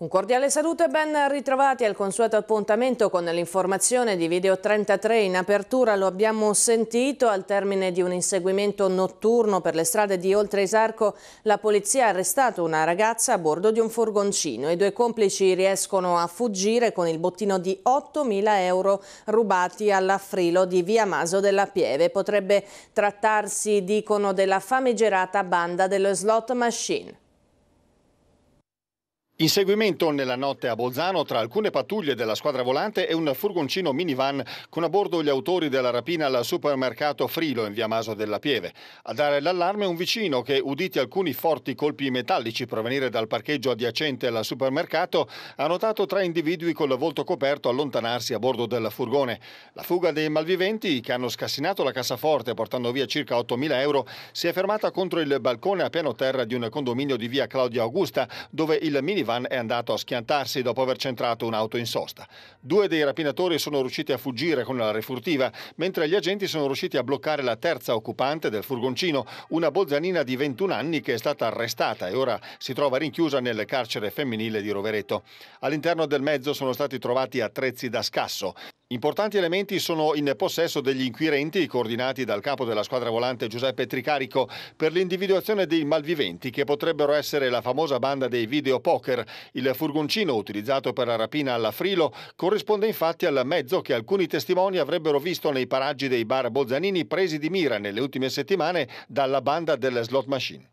Un cordiale saluto e ben ritrovati al consueto appuntamento con l'informazione di Video 33. In apertura lo abbiamo sentito, al termine di un inseguimento notturno per le strade di Oltre Isarco, la polizia ha arrestato una ragazza a bordo di un furgoncino. I due complici riescono a fuggire con il bottino di 8.000 euro rubati all'affrilo di Via Maso della Pieve. Potrebbe trattarsi, dicono, della famigerata banda dello slot machine. Inseguimento nella notte a Bolzano tra alcune pattuglie della squadra volante e un furgoncino minivan con a bordo gli autori della rapina al supermercato Frilo in via Maso della Pieve. A dare l'allarme un vicino che, uditi alcuni forti colpi metallici provenire dal parcheggio adiacente al supermercato, ha notato tre individui col volto coperto allontanarsi a bordo del furgone. La fuga dei malviventi, che hanno scassinato la cassaforte portando via circa 8.000 euro, si è fermata contro il balcone a piano terra di un condominio di via Claudia Augusta, dove il minivan Van è andato a schiantarsi dopo aver centrato un'auto in sosta. Due dei rapinatori sono riusciti a fuggire con la refurtiva, mentre gli agenti sono riusciti a bloccare la terza occupante del furgoncino, una bolzanina di 21 anni che è stata arrestata e ora si trova rinchiusa nel carcere femminile di Rovereto. All'interno del mezzo sono stati trovati attrezzi da scasso. Importanti elementi sono in possesso degli inquirenti, coordinati dal capo della squadra volante Giuseppe Tricarico, per l'individuazione dei malviventi che potrebbero essere la famosa banda dei videopoker. Il furgoncino utilizzato per la rapina alla Frilo corrisponde infatti al mezzo che alcuni testimoni avrebbero visto nei paraggi dei bar Bolzanini presi di mira nelle ultime settimane dalla banda delle slot machine.